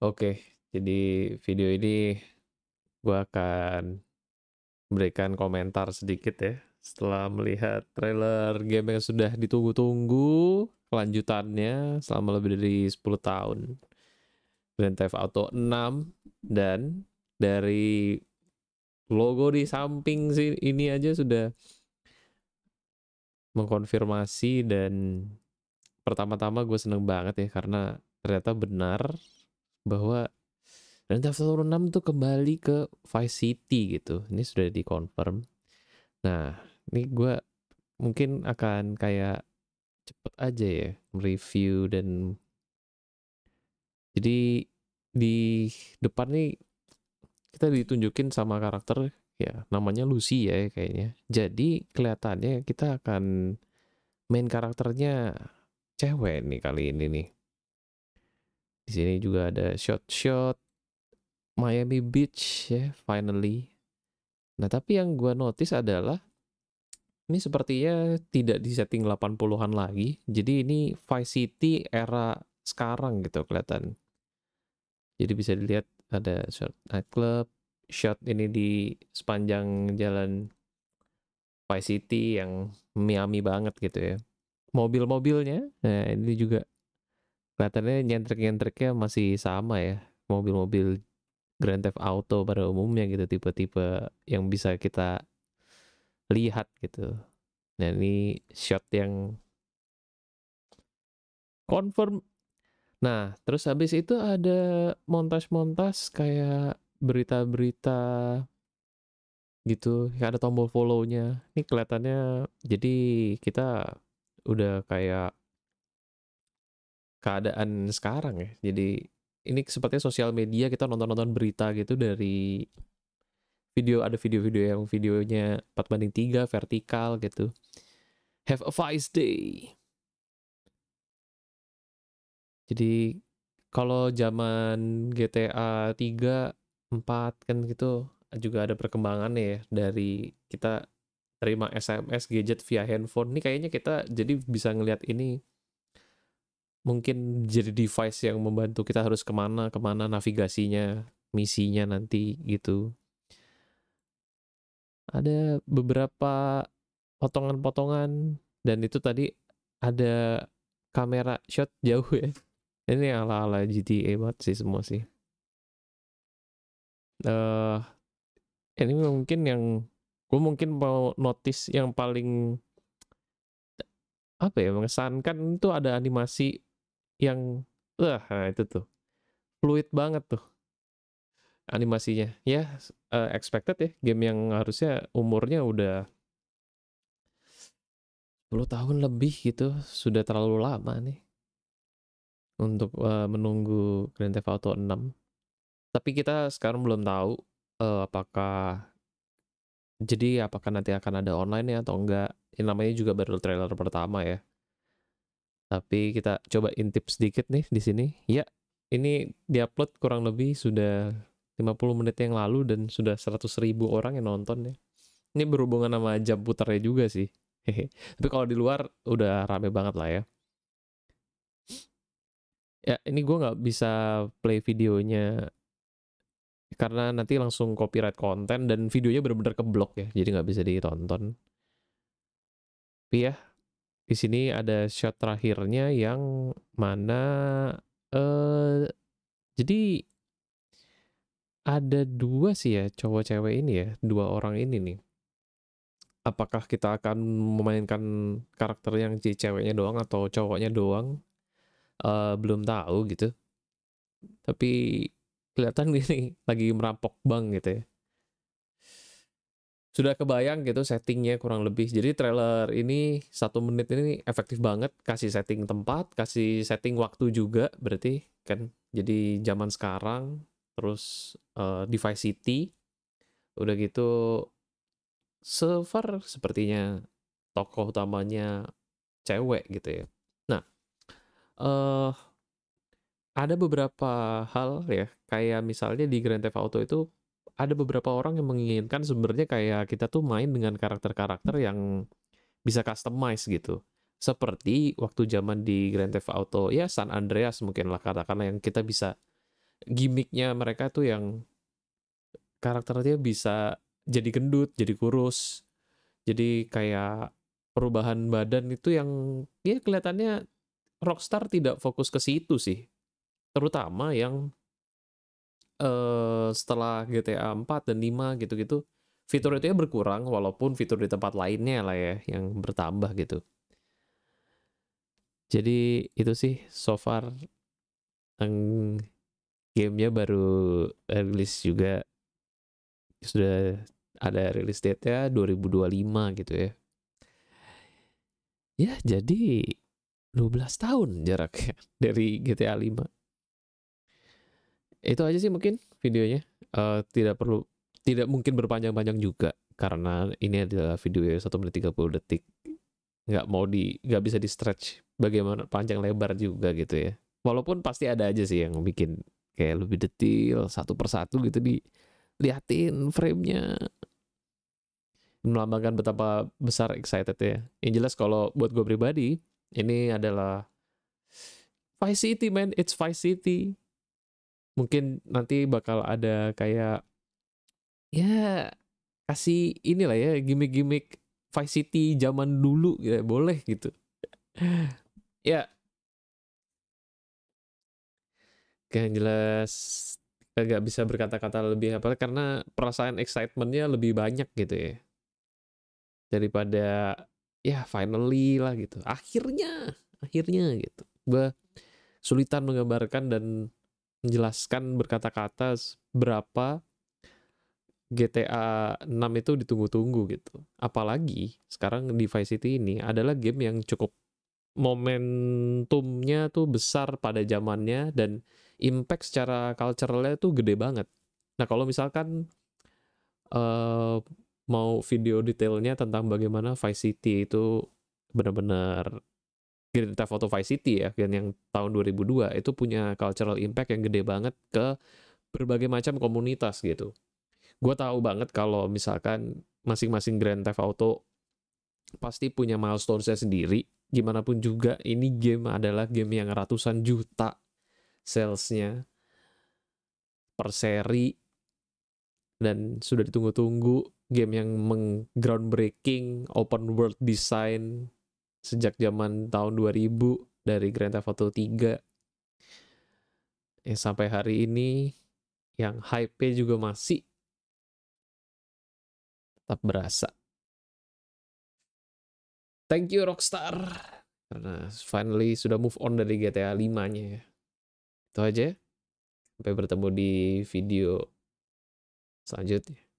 Oke, jadi video ini gue akan berikan komentar sedikit ya setelah melihat trailer game yang sudah ditunggu-tunggu kelanjutannya selama lebih dari 10 tahun Grand Theft Auto 6 dan dari logo di samping sini ini aja sudah mengkonfirmasi dan pertama-tama gue seneng banget ya karena ternyata benar bahwa Grand Draft Turun 6 tuh kembali ke Vice City gitu. Ini sudah dikonfirm. Nah, ini gue mungkin akan kayak cepet aja ya review dan jadi di depan nih kita ditunjukin sama karakter ya namanya Lucy ya kayaknya. Jadi kelihatannya kita akan main karakternya cewek nih kali ini nih. Di sini juga ada shot-shot Miami Beach ya, finally. Nah, tapi yang gua notice adalah ini sepertinya tidak di setting 80-an lagi. Jadi ini Vice City era sekarang gitu kelihatan. Jadi bisa dilihat ada shot nightclub, shot ini di sepanjang jalan Vice City yang Miami banget gitu ya. Mobil-mobilnya, nah ini juga kelihatannya nyentrik-nyentriknya masih sama ya mobil-mobil Grand Theft Auto pada umumnya gitu tipe-tipe yang bisa kita lihat gitu nah ini shot yang confirm nah terus habis itu ada montas-montas kayak berita-berita gitu ada tombol follow-nya ini kelihatannya jadi kita udah kayak keadaan sekarang ya. Jadi ini sepertinya sosial media kita nonton-nonton berita gitu dari video ada video-video yang videonya 4 banding tiga vertikal gitu. Have a nice day. Jadi kalau zaman GTA 3, 4 kan gitu juga ada perkembangan ya dari kita terima SMS gadget via handphone. Ini kayaknya kita jadi bisa ngelihat ini mungkin jadi device yang membantu kita harus kemana kemana navigasinya misinya nanti gitu ada beberapa potongan-potongan dan itu tadi ada kamera shot jauh ya ini ala-ala GTA banget sih semua sih uh, ini mungkin yang gue mungkin mau notice yang paling apa ya mengesankan itu ada animasi yang wah nah itu tuh fluid banget tuh animasinya ya uh, expected ya game yang harusnya umurnya udah 10 tahun lebih gitu sudah terlalu lama nih untuk uh, menunggu Grand Theft Auto 6 tapi kita sekarang belum tahu uh, apakah jadi apakah nanti akan ada online ya atau enggak ini namanya juga baru trailer pertama ya tapi kita coba intip sedikit nih di sini. Ya, ini diupload kurang lebih sudah 50 menit yang lalu dan sudah 100 ribu orang yang nonton ya. Ini berhubungan sama jam putarnya juga sih. Tapi kalau di luar udah rame banget lah ya. Ya, ini gue nggak bisa play videonya karena nanti langsung copyright konten dan videonya benar-benar keblok ya, jadi nggak bisa ditonton. Tapi ya, di sini ada shot terakhirnya yang mana eh jadi ada dua sih ya cowok cewek ini ya, dua orang ini nih. Apakah kita akan memainkan karakter yang ceweknya doang atau cowoknya doang? Uh, belum tahu gitu. Tapi kelihatan ini lagi merampok bang gitu ya sudah kebayang gitu settingnya kurang lebih. Jadi trailer ini satu menit ini efektif banget kasih setting tempat, kasih setting waktu juga berarti kan. Jadi zaman sekarang terus uh, device city udah gitu server sepertinya tokoh utamanya cewek gitu ya. Nah, uh, ada beberapa hal ya kayak misalnya di Grand Theft Auto itu ada beberapa orang yang menginginkan sebenarnya kayak kita tuh main dengan karakter-karakter yang bisa customize gitu. Seperti waktu zaman di Grand Theft Auto, ya San Andreas mungkin lah katakanlah yang kita bisa gimmicknya mereka tuh yang karakternya bisa jadi gendut, jadi kurus, jadi kayak perubahan badan itu yang ya kelihatannya Rockstar tidak fokus ke situ sih. Terutama yang uh, setelah GTA 4 dan 5 gitu-gitu fitur itu ya berkurang walaupun fitur di tempat lainnya lah ya yang bertambah gitu. Jadi itu sih so far yang gamenya baru rilis juga sudah ada rilis date ya 2025 gitu ya. Ya jadi 12 tahun jaraknya dari GTA 5 itu aja sih mungkin videonya uh, tidak perlu tidak mungkin berpanjang-panjang juga karena ini adalah video satu menit 30 detik nggak mau di nggak bisa di stretch bagaimana panjang lebar juga gitu ya walaupun pasti ada aja sih yang bikin kayak lebih detail satu persatu gitu di liatin framenya melambangkan betapa besar excited ya yang jelas kalau buat gue pribadi ini adalah Vice City man it's Vice City mungkin nanti bakal ada kayak ya kasih inilah ya gimmick-gimmick Vice City zaman dulu ya, boleh gitu ya kayak jelas nggak bisa berkata-kata lebih apa karena perasaan excitementnya lebih banyak gitu ya daripada ya finally lah gitu akhirnya akhirnya gitu gue sulitan menggambarkan dan menjelaskan berkata-kata berapa GTA 6 itu ditunggu-tunggu gitu. Apalagi sekarang di Vice City ini adalah game yang cukup momentumnya tuh besar pada zamannya dan impact secara culturalnya tuh gede banget. Nah kalau misalkan uh, mau video detailnya tentang bagaimana Vice City itu benar-benar Grand Theft Auto Vice City ya, yang, yang tahun 2002 itu punya cultural impact yang gede banget ke berbagai macam komunitas gitu. Gue tahu banget kalau misalkan masing-masing Grand Theft Auto pasti punya milestone saya sendiri. Gimana pun juga ini game adalah game yang ratusan juta salesnya per seri dan sudah ditunggu-tunggu game yang meng groundbreaking open world design sejak zaman tahun 2000 dari Grand Theft Auto 3 yang eh, sampai hari ini yang hype juga masih tetap berasa. Thank you Rockstar karena finally sudah move on dari GTA 5-nya Itu aja. Sampai bertemu di video selanjutnya.